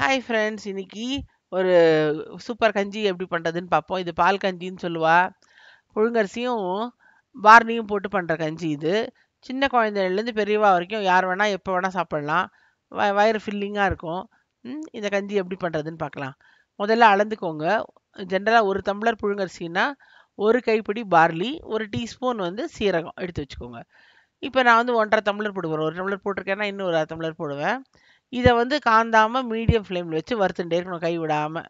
hi friends இன்னைக்கு ஒரு super கஞ்சி எப்படி பண்ணுறதுன்னு பார்ப்போம் இது பால் கஞ்சின்னு சொல்லுவா புழுங்கரிசியும் பார்னியும் போட்டு பண்ணுற கஞ்சி இது சின்ன குழந்தைலேருந்து பெரியவா வரைக்கும் யார் வேணால் எப்போ வேணால் சாப்பிட்லாம் வ வயிறு ஃபில்லிங்காக இருக்கும் இந்த கஞ்சி எப்படி பண்ணுறதுன்னு பார்க்கலாம் முதல்ல அளந்துக்கோங்க ஜென்ரலாக ஒரு டம்ளர் புழுங்கரிசின்னா ஒரு கைப்பிடி பார்லி ஒரு டீஸ்பூன் வந்து சீரகம் எடுத்து வச்சுக்கோங்க இப்போ நான் வந்து ஒன்றரை டம்ளர் போடுவேன் ஒரு டம்ளர் போட்டிருக்கேன்னா இன்னும் ஒரு அரை டம்ளர் போடுவேன் இதை வந்து காந்தாமல் மீடியம் ஃப்ளேமில் வச்சு வறுத்துட்டே இருக்கணும் கை விடாமல்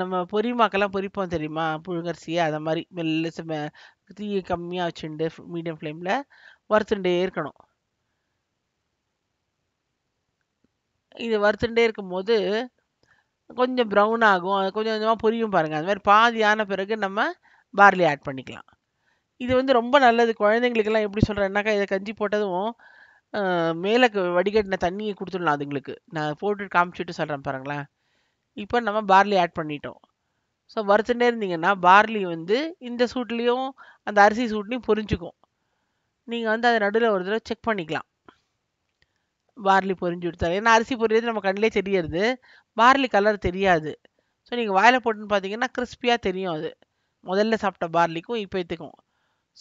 நம்ம பொரிமாக்கெல்லாம் பொரிப்போம் தெரியுமா புழுங்கரிசியை அதை மாதிரி மெல்ல தீயை கம்மியாக வச்சுட்டு மீடியம் ஃப்ளேமில் வறுத்துட்டே இருக்கணும் இது வறுத்துட்டே இருக்கும்போது கொஞ்சம் ப்ரௌன் ஆகும் அது கொஞ்சம் கொஞ்சமாக பொரியும் பாருங்கள் அது மாதிரி பாதியான பிறகு நம்ம பார்லி ஆட் பண்ணிக்கலாம் இது வந்து ரொம்ப நல்லது குழந்தைங்களுக்கெல்லாம் எப்படி சொல்கிறேன்னாக்கா இதை கஞ்சி போட்டதும் மேலே வடிகட்டின தண்ணியை கொடுத்துடலாம் அதுங்களுக்கு நான் போட்டு காமிச்சுட்டு சொல்கிறேன் பாருங்களேன் இப்போ நம்ம பார்லி ஆட் பண்ணிட்டோம் ஸோ வறுத்துட்டே இருந்தீங்கன்னா பார்லி வந்து இந்த சூட்லேயும் அந்த அரிசி சூட்லேயும் பொரிஞ்சுக்கும் நீங்கள் வந்து அதை நடுவில் ஒரு தடவை செக் பண்ணிக்கலாம் பார்லி பொரிஞ்சு விடுத்தா ஏன்னா அரிசி பொரியது நம்ம கண்ணிலே தெரியாது பார்லி கலர் தெரியாது ஸோ நீங்கள் வாயில் போட்டுன்னு பார்த்தீங்கன்னா கிறிஸ்பியாக தெரியும் அது முதல்ல சாப்பிட்ட பார்லிக்கும் இப்போ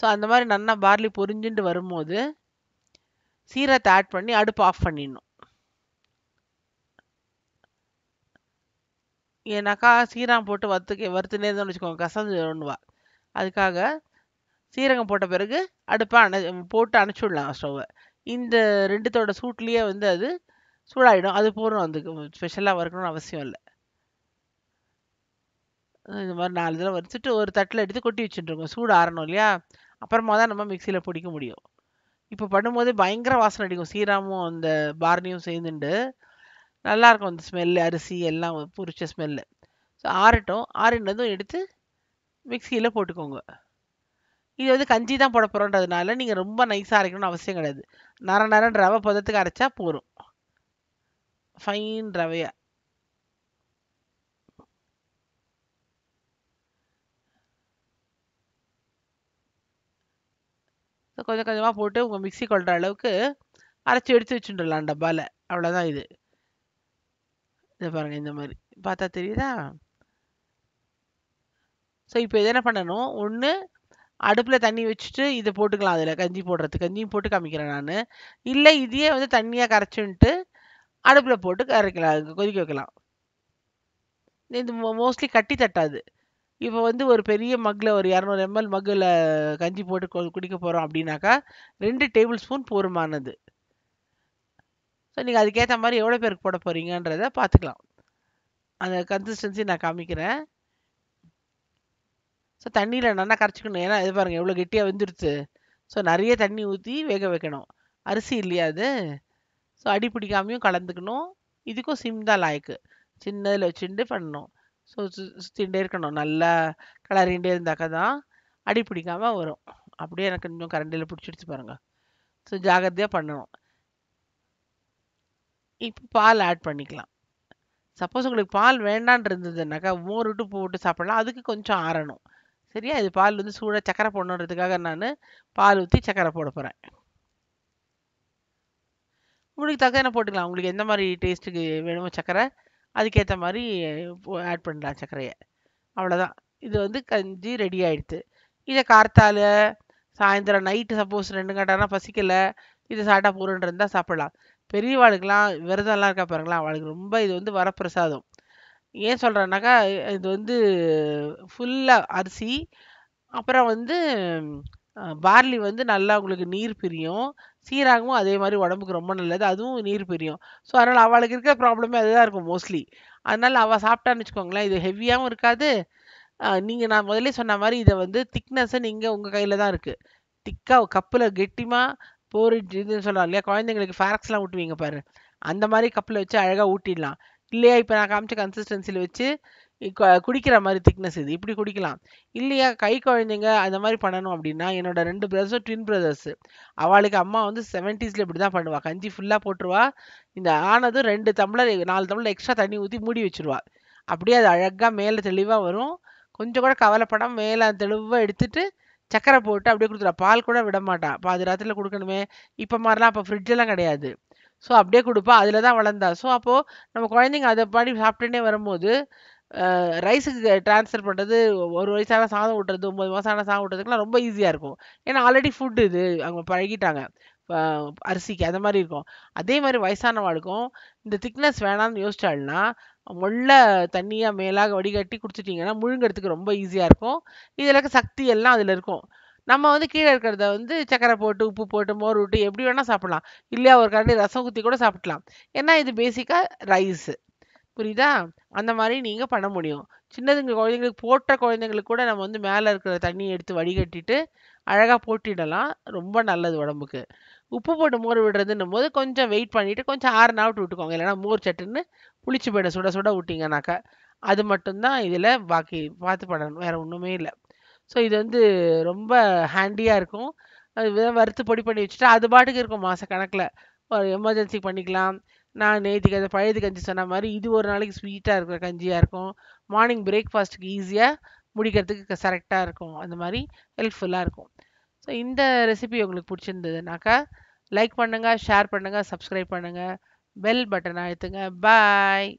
ஸோ அந்த மாதிரி நல்லா பார்லி பொரிஞ்சுட்டு வரும்போது சீரத்தை ஆட் பண்ணி அடுப்பு ஆஃப் பண்ணிடணும் ஏன்னாக்கா சீரகம் போட்டு வறுத்துக்கு வறுத்துனே வச்சுக்கோங்க கசந்து ஒன்றுவா அதுக்காக சீரகம் போட்ட பிறகு அடுப்பை அணை போட்டு விடலாம் ஸ்டவ்வை இந்த ரெண்டுத்தோட சூட்லேயே வந்து அது சூடாகிடும் அது போகிறோம் அதுக்கு ஸ்பெஷலாக வறுக்கணும்னு அவசியம் இல்லை இந்த மாதிரி நாலு தடவை வறுத்துட்டு ஒரு தட்டில் எடுத்து கொட்டி வச்சுட்டுருக்கோம் சூடு ஆறணும் இல்லையா அப்புறமா தான் நம்ம மிக்சியில் பிடிக்க முடியும் இப்போ பண்ணும்போது பயங்கர வாசனை அடிக்கும் சீராமும் அந்த பார்னியும் சேர்ந்துண்டு நல்லாயிருக்கும் அந்த ஸ்மெல்லு அரிசி எல்லாம் பொரிச்ச ஸ்மெல்லு ஸோ ஆறட்டும் ஆறினதும் எடுத்து மிக்சியில் போட்டுக்கோங்க இது வந்து கஞ்சி தான் போட போகிறோன்றதுனால நீங்கள் ரொம்ப நைஸாக அரைக்கணும்னு அவசியம் கிடையாது நர நரன் ரவை பதத்துக்கு அரைச்சா போதும் ஃபைன் ரவையாக கொஞ்சம் கொஞ்சமாக போட்டு உங்கள் மிக்சி கொள்கிற அளவுக்கு அரைச்சி எடுத்து வச்சுட்டுலாம் டப்பாவில் அவ்வளோதான் இது இதை பாருங்கள் இந்த மாதிரி பார்த்தா தெரியுதா ஸோ இப்போ இது என்ன பண்ணணும் ஒன்று அடுப்பில் தண்ணி வச்சுட்டு இதை போட்டுக்கலாம் அதில் கஞ்சி போடுறது கஞ்சியும் போட்டு காமிக்கிறேன் நான் இல்லை இதையே வந்து தண்ணியாக கரைச்சுன்ட்டு அடுப்பில் போட்டு கரைக்கலாம் கொதிக்க வைக்கலாம் இது மோஸ்ட்லி கட்டி தட்டாது இப்போ வந்து ஒரு பெரிய மக்கில் ஒரு இரநூறு எம்எல் மக்கில் கஞ்சி போட்டு குடிக்க போகிறோம் அப்படின்னாக்கா ரெண்டு டேபிள் ஸ்பூன் போருமானது ஸோ நீங்கள் அதுக்கேற்ற மாதிரி எவ்வளோ பேருக்கு போட போகிறீங்கன்றத பார்த்துக்கலாம் அந்த கன்சிஸ்டன்சி நான் காமிக்கிறேன் ஸோ தண்ணியில் நல்லா கரைச்சிக்கணும் ஏன்னா இது பாருங்கள் எவ்வளோ கெட்டியாக வந்துடுச்சு ஸோ நிறைய தண்ணி ஊற்றி வேக வைக்கணும் அரிசி இல்லையா அது ஸோ அடி பிடிக்காமையும் கலந்துக்கணும் இதுக்கும் சிம் தான் லாய்க்கு சின்னதில் வச்சுட்டு பண்ணணும் ஸோ சு சுற்றிகிட்டே இருக்கணும் நல்லா கிளறிகிட்டே இருந்தாக்கா தான் அடி பிடிக்காமல் வரும் அப்படியே எனக்கு கொஞ்சம் கரண்டியில் பிடிச்சிடுச்சு பாருங்கள் ஸோ ஜாகிரதையாக பண்ணணும் இப்போ பால் ஆட் பண்ணிக்கலாம் சப்போஸ் உங்களுக்கு பால் வேண்டான் இருந்ததுனாக்கா மோர் விட்டு பூ விட்டு சாப்பிடலாம் அதுக்கு கொஞ்சம் ஆறணும் சரியா இது பால் வந்து சூடாக சக்கரை போடணுன்றதுக்காக நான் பால் ஊற்றி சக்கரை போட போகிறேன் உங்களுக்கு தக்கன போட்டுக்கலாம் உங்களுக்கு எந்த மாதிரி டேஸ்ட்டுக்கு வேணுமோ சக்கரை அதுக்கேற்ற மாதிரி ஆட் பண்ணலாம் சர்க்கரையை அவ்வளோதான் இது வந்து கஞ்சி ரெடி ஆகிடுது இதை கார்த்தால சாயந்தரம் நைட்டு சப்போஸ் ரெண்டு கண்டானா பசிக்கலை இது சாப்பிட்டா போறன்னு இருந்தால் சாப்பிடலாம் பெரியவாளுக்கெல்லாம் விரதம்லாம் இருக்கா பாருங்களா அவளுக்கு ரொம்ப இது வந்து வரப்பிரசாதம் ஏன் சொல்கிறேன்னாக்கா இது வந்து ஃபுல்லாக அரிசி அப்புறம் வந்து பார்லி வந்து நல்லா உங்களுக்கு நீர் பிரியும் சீராகவும் அதே மாதிரி உடம்புக்கு ரொம்ப நல்லது அதுவும் நீர் பிரியும் ஸோ அதனால் அவளுக்கு இருக்கிற ப்ராப்ளமே அதுதான் இருக்கும் மோஸ்ட்லி அதனால் அவள் சாப்பிட்டான்னு வச்சுக்கோங்களேன் இது ஹெவியாகவும் இருக்காது நீங்கள் நான் முதலே சொன்ன மாதிரி இதை வந்து திக்னஸ்ஸு நீங்கள் உங்கள் கையில் தான் இருக்குது திக்காக கப்பில் கெட்டிமா போர் இதுன்னு சொல்லலாம் இல்லையா குழந்தைங்களுக்கு ஃபேரக்ஸ்லாம் ஊட்டுவீங்க பாரு அந்த மாதிரி கப்பில் வச்சு அழகாக ஊட்டிடலாம் இல்லையா இப்போ நான் காமிச்ச கன்சிஸ்டன்சியில் வச்சு குடிக்கிற மாதிரி திக்னஸ் இது இப்படி குடிக்கலாம் இல்லையா கை குழந்தைங்க அந்த மாதிரி பண்ணணும் அப்படின்னா என்னோட ரெண்டு பிரதர்ஸும் ட்வின் பிரதர்ஸு அவளுக்கு அம்மா வந்து செவன்டீஸில் இப்படி தான் பண்ணுவாள் கஞ்சி ஃபுல்லாக போட்டுருவா இந்த ஆனதும் ரெண்டு டம்ளர் நாலு டம்ளர் எக்ஸ்ட்ரா தண்ணி ஊற்றி மூடி வச்சுருவா அப்படியே அது அழகாக மேலே தெளிவாக வரும் கொஞ்சம் கூட கவலைப்படாமல் மேலே தெளிவாக எடுத்துட்டு சக்கரை போட்டு அப்படியே கொடுத்துருவா பால் கூட விட மாட்டான் பாதி ராத்திரியில் கொடுக்கணுமே இப்போ மாதிரிலாம் அப்போ ஃப்ரிட்ஜெல்லாம் கிடையாது ஸோ அப்படியே கொடுப்பா அதில் தான் வளர்ந்தா ஸோ அப்போது நம்ம குழந்தைங்க அதை பாடி சாப்பிட்டுனே வரும்போது ரைஸுக்கு ட்ரான்ஸ்ஃபர் பண்ணுறது ஒரு வயசான சாதம் ஊட்டுறது ஒம்பது மாதமான சாதம் ஊட்டுறதுக்குலாம் ரொம்ப ஈஸியாக இருக்கும் ஏன்னா ஆல்ரெடி ஃபுட்டு இது அவங்க பழகிட்டாங்க அரிசிக்கு அந்த மாதிரி இருக்கும் அதே மாதிரி வயசானவாளுக்கும் இந்த திக்னஸ் வேணாம்னு யோசிச்சாள்னா முள்ள தண்ணியாக மேலாக வடிகட்டி குடிச்சிட்டிங்கன்னா முழுங்கிறதுக்கு ரொம்ப ஈஸியாக இருக்கும் இதில் இருக்க சக்தி எல்லாம் அதில் இருக்கும் நம்ம வந்து கீழே இருக்கிறத வந்து சக்கரை போட்டு உப்பு போட்டு மோர் விட்டு எப்படி வேணால் சாப்பிட்லாம் இல்லையா ஒரு கரண்டி ரசம் குத்தி கூட சாப்பிட்லாம் ஏன்னா இது பேசிக்காக ரைஸு புரியுதா அந்த மாதிரி நீங்கள் பண்ண முடியும் சின்னதுங்க குழந்தைங்களுக்கு போட்ட குழந்தைங்களுக்கு கூட நம்ம வந்து மேலே இருக்கிற தண்ணியை எடுத்து வடிகட்டிட்டு அழகாக போட்டிடலாம் ரொம்ப நல்லது உடம்புக்கு உப்பு போட்டு மோர் விடுறதுன்னும் போது கொஞ்சம் வெயிட் பண்ணிவிட்டு கொஞ்சம் ஆறு நாள் விட்டு விட்டுக்கோங்க இல்லைனா மோர் சட்டுன்னு புளிச்சு போயிடும் சுட சுட விட்டிங்கனாக்கா அது மட்டும்தான் இதில் பாக்கி பார்த்து பண்ணணும் வேறு ஒன்றுமே இல்லை ஸோ இது வந்து ரொம்ப ஹேண்டியாக இருக்கும் அது வறுத்து பொடி பண்ணி வச்சுட்டு அது பாட்டுக்கு இருக்கும் மாத கணக்கில் ஒரு எமர்ஜென்சி பண்ணிக்கலாம் நான் நேற்றுக்கு அந்த பழையது கஞ்சி சொன்ன மாதிரி இது ஒரு நாளைக்கு ஸ்வீட்டாக இருக்கிற கஞ்சியாக இருக்கும் மார்னிங் பிரேக்ஃபாஸ்ட்டுக்கு ஈஸியாக முடிக்கிறதுக்கு கரெக்டாக இருக்கும் அந்த மாதிரி ஹெல்ப்ஃபுல்லாக இருக்கும் ஸோ இந்த ரெசிபி உங்களுக்கு பிடிச்சிருந்ததுனாக்கா லைக் பண்ணுங்கள் ஷேர் பண்ணுங்கள் சப்ஸ்கிரைப் பண்ணுங்கள் பெல் பட்டன் அழுத்துங்க பாய்